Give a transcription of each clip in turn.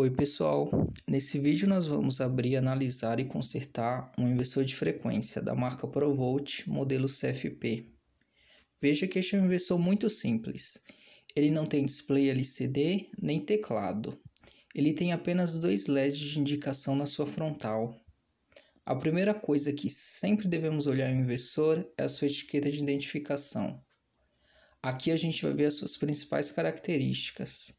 Oi pessoal, nesse vídeo nós vamos abrir, analisar e consertar um inversor de frequência da marca ProVolt modelo CFP. Veja que este é um inversor muito simples. Ele não tem display LCD nem teclado. Ele tem apenas dois LEDs de indicação na sua frontal. A primeira coisa que sempre devemos olhar em inversor é a sua etiqueta de identificação. Aqui a gente vai ver as suas principais características.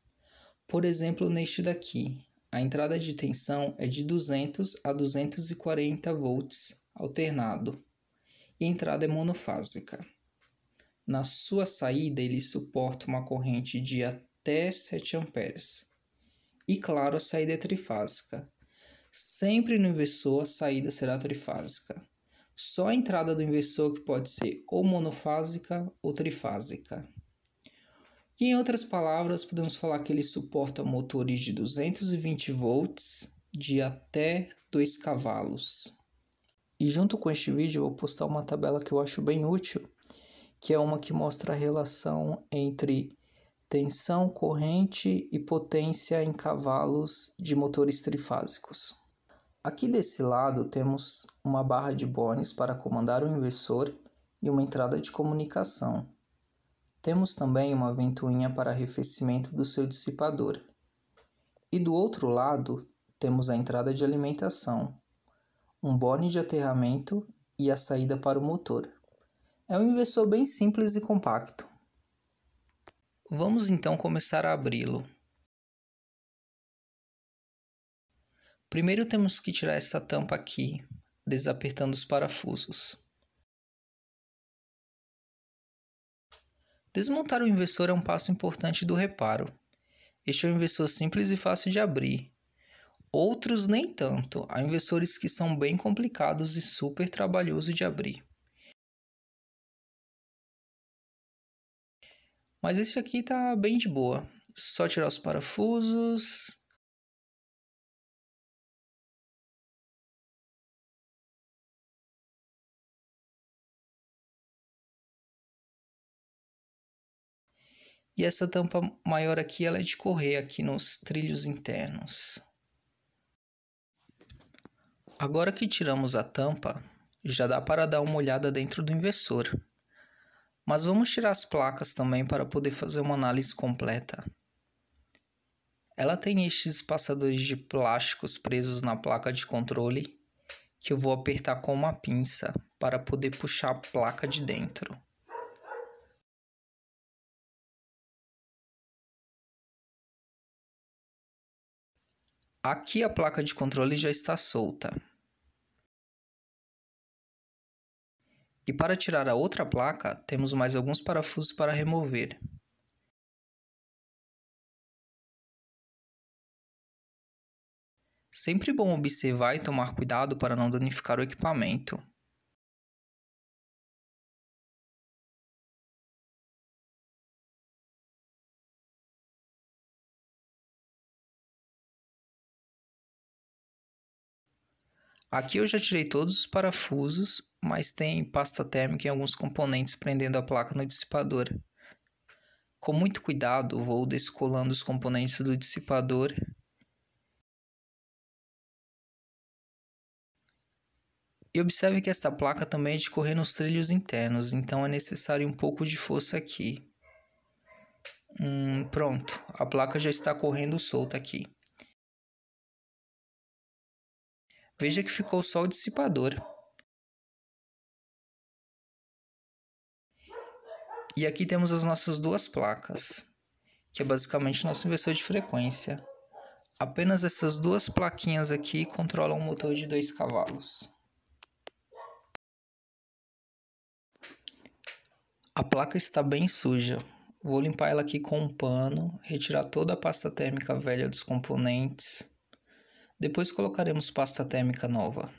Por exemplo, neste daqui, a entrada de tensão é de 200 a 240 volts alternado e a entrada é monofásica. Na sua saída, ele suporta uma corrente de até 7 amperes. E claro, a saída é trifásica. Sempre no inversor, a saída será trifásica. Só a entrada do inversor que pode ser ou monofásica ou trifásica. E em outras palavras, podemos falar que ele suporta motores de 220 volts de até 2 cavalos. E junto com este vídeo eu vou postar uma tabela que eu acho bem útil, que é uma que mostra a relação entre tensão, corrente e potência em cavalos de motores trifásicos. Aqui desse lado temos uma barra de Bornes para comandar o inversor e uma entrada de comunicação. Temos também uma ventoinha para arrefecimento do seu dissipador. E do outro lado, temos a entrada de alimentação, um bone de aterramento e a saída para o motor. É um inversor bem simples e compacto. Vamos então começar a abri-lo. Primeiro temos que tirar essa tampa aqui, desapertando os parafusos. Desmontar o inversor é um passo importante do reparo. Este é um inversor simples e fácil de abrir. Outros nem tanto, há inversores que são bem complicados e super trabalhoso de abrir. Mas esse aqui tá bem de boa. Só tirar os parafusos, E essa tampa maior aqui ela é de correr aqui nos trilhos internos. Agora que tiramos a tampa, já dá para dar uma olhada dentro do inversor. Mas vamos tirar as placas também para poder fazer uma análise completa. Ela tem estes passadores de plásticos presos na placa de controle que eu vou apertar com uma pinça para poder puxar a placa de dentro. Aqui a placa de controle já está solta. E para tirar a outra placa, temos mais alguns parafusos para remover. Sempre bom observar e tomar cuidado para não danificar o equipamento. Aqui eu já tirei todos os parafusos, mas tem pasta térmica em alguns componentes prendendo a placa no dissipador. Com muito cuidado, vou descolando os componentes do dissipador E observe que esta placa também é de correr nos trilhos internos, então é necessário um pouco de força aqui. Hum, pronto, a placa já está correndo solta aqui. Veja que ficou só o dissipador. E aqui temos as nossas duas placas, que é basicamente nosso inversor de frequência. Apenas essas duas plaquinhas aqui controlam o um motor de 2 cavalos. A placa está bem suja. Vou limpar ela aqui com um pano, retirar toda a pasta térmica velha dos componentes. Depois colocaremos pasta térmica nova.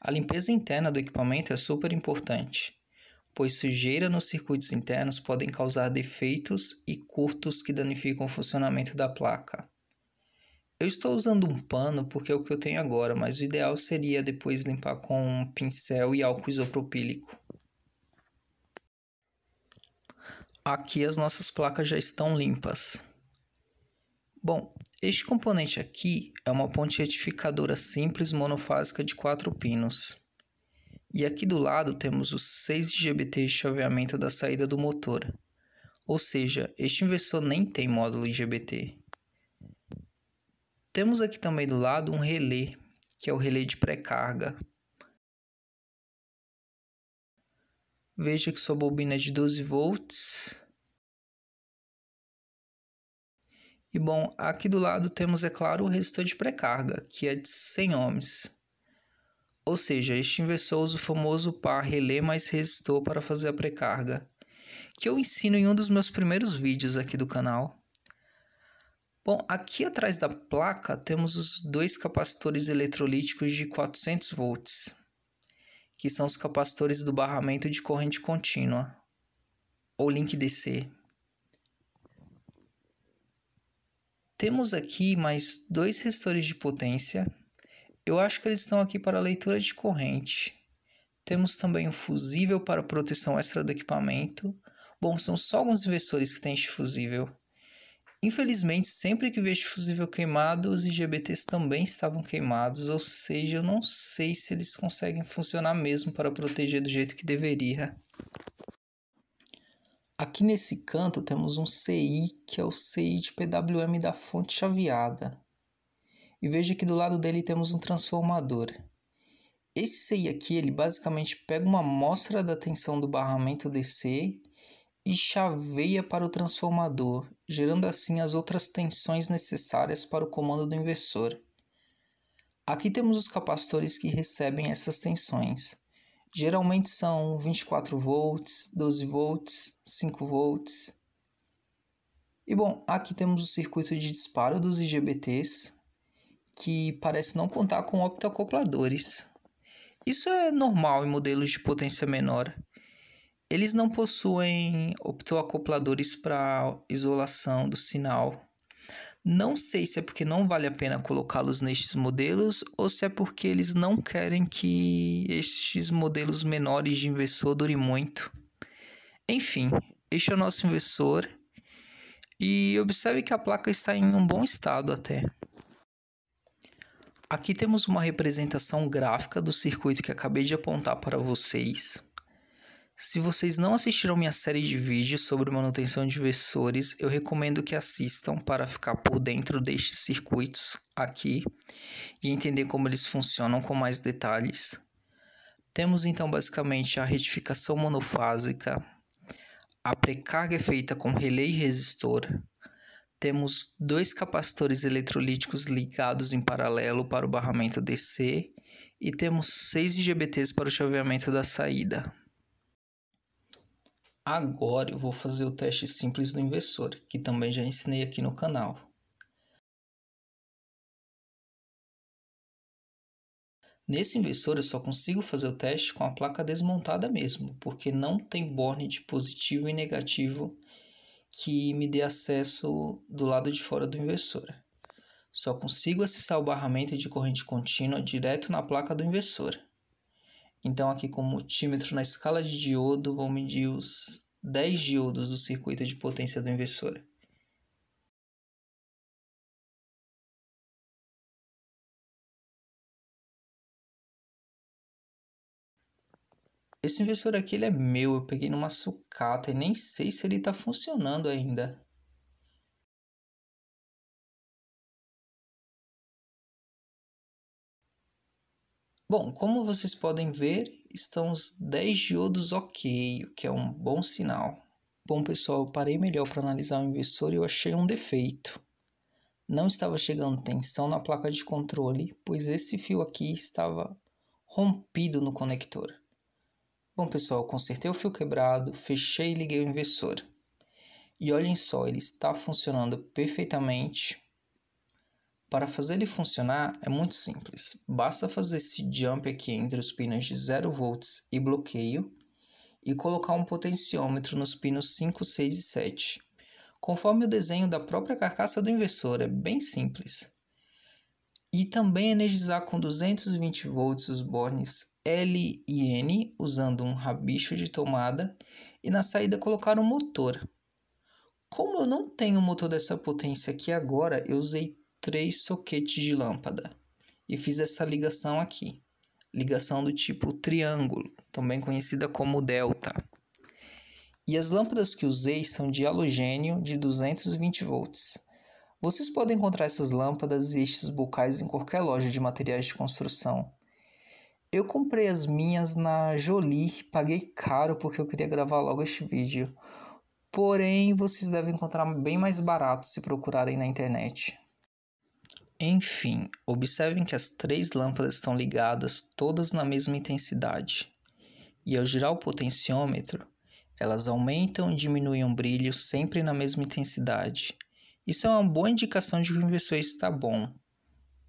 A limpeza interna do equipamento é super importante, pois sujeira nos circuitos internos podem causar defeitos e curtos que danificam o funcionamento da placa. Eu estou usando um pano porque é o que eu tenho agora, mas o ideal seria depois limpar com um pincel e álcool isopropílico. Aqui as nossas placas já estão limpas. Bom, este componente aqui é uma ponte retificadora simples monofásica de 4 pinos. E aqui do lado temos os 6 GBT de chaveamento da saída do motor. Ou seja, este inversor nem tem módulo IGBT. Temos aqui também do lado um relé, que é o relé de pré-carga. Veja que sua bobina é de 12 volts E bom, aqui do lado temos, é claro, o resistor de pré-carga, que é de 100 ohms. Ou seja, este inversor usa o famoso par relé mais resistor para fazer a pré-carga, que eu ensino em um dos meus primeiros vídeos aqui do canal. Bom, aqui atrás da placa temos os dois capacitores eletrolíticos de 400 volts, que são os capacitores do barramento de corrente contínua, ou link DC. Temos aqui mais dois restores de potência. Eu acho que eles estão aqui para leitura de corrente. Temos também um fusível para proteção extra do equipamento. Bom, são só alguns inversores que têm este fusível. Infelizmente, sempre que vejo fusível queimado, os IGBTs também estavam queimados, ou seja, eu não sei se eles conseguem funcionar mesmo para proteger do jeito que deveria. Aqui nesse canto temos um CI, que é o CI de PWM da fonte chaveada. E veja que do lado dele temos um transformador. Esse CI aqui, ele basicamente pega uma amostra da tensão do barramento DC e chaveia para o transformador, gerando assim as outras tensões necessárias para o comando do inversor. Aqui temos os capacitores que recebem essas tensões. Geralmente são 24 volts, 12 volts, 5 volts. E bom, aqui temos o circuito de disparo dos IGBTs, que parece não contar com optoacopladores. Isso é normal em modelos de potência menor. Eles não possuem optoacopladores para isolação do sinal não sei se é porque não vale a pena colocá-los nestes modelos ou se é porque eles não querem que estes modelos menores de inversor durem muito. Enfim, este é o nosso inversor e observe que a placa está em um bom estado até. Aqui temos uma representação gráfica do circuito que acabei de apontar para vocês. Se vocês não assistiram minha série de vídeos sobre manutenção de inversores, eu recomendo que assistam para ficar por dentro destes circuitos aqui e entender como eles funcionam com mais detalhes. Temos então basicamente a retificação monofásica, a precarga é feita com relé e resistor. Temos dois capacitores eletrolíticos ligados em paralelo para o barramento DC e temos 6 IGBTs para o chaveamento da saída. Agora eu vou fazer o teste simples do inversor, que também já ensinei aqui no canal. Nesse inversor eu só consigo fazer o teste com a placa desmontada mesmo, porque não tem borne de positivo e negativo que me dê acesso do lado de fora do inversor. Só consigo acessar o barramento de corrente contínua direto na placa do inversor. Então, aqui com o multímetro na escala de diodo, vou medir os 10 diodos do circuito de potência do inversor. Esse inversor aqui ele é meu, eu peguei numa sucata e nem sei se ele está funcionando ainda. Bom, como vocês podem ver, estão os 10 diodos ok, o que é um bom sinal. Bom pessoal, eu parei melhor para analisar o inversor e eu achei um defeito. Não estava chegando tensão na placa de controle, pois esse fio aqui estava rompido no conector. Bom pessoal, consertei o fio quebrado, fechei e liguei o inversor. E olhem só, ele está funcionando perfeitamente, para fazer ele funcionar é muito simples, basta fazer esse jump aqui entre os pinos de 0 volts e bloqueio e colocar um potenciômetro nos pinos 5, 6 e 7, conforme o desenho da própria carcaça do inversor, é bem simples. E também energizar com 220 volts os bornes L e N usando um rabicho de tomada e na saída colocar um motor. Como eu não tenho motor dessa potência aqui agora, eu usei três soquetes de lâmpada e fiz essa ligação aqui. Ligação do tipo triângulo, também conhecida como delta. E as lâmpadas que usei são de halogênio de 220 volts. Vocês podem encontrar essas lâmpadas e estes bocais em qualquer loja de materiais de construção. Eu comprei as minhas na Jolie, paguei caro porque eu queria gravar logo este vídeo. Porém, vocês devem encontrar bem mais barato se procurarem na internet. Enfim, observem que as três lâmpadas estão ligadas todas na mesma intensidade, e ao girar o potenciômetro, elas aumentam e diminuem o brilho sempre na mesma intensidade. Isso é uma boa indicação de que o inversor está bom.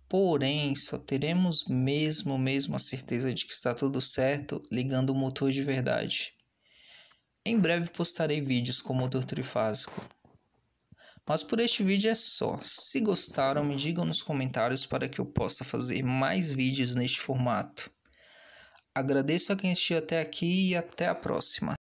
Porém, só teremos mesmo mesmo a certeza de que está tudo certo ligando o motor de verdade. Em breve postarei vídeos com o motor trifásico. Mas por este vídeo é só. Se gostaram, me digam nos comentários para que eu possa fazer mais vídeos neste formato. Agradeço a quem assistiu até aqui e até a próxima.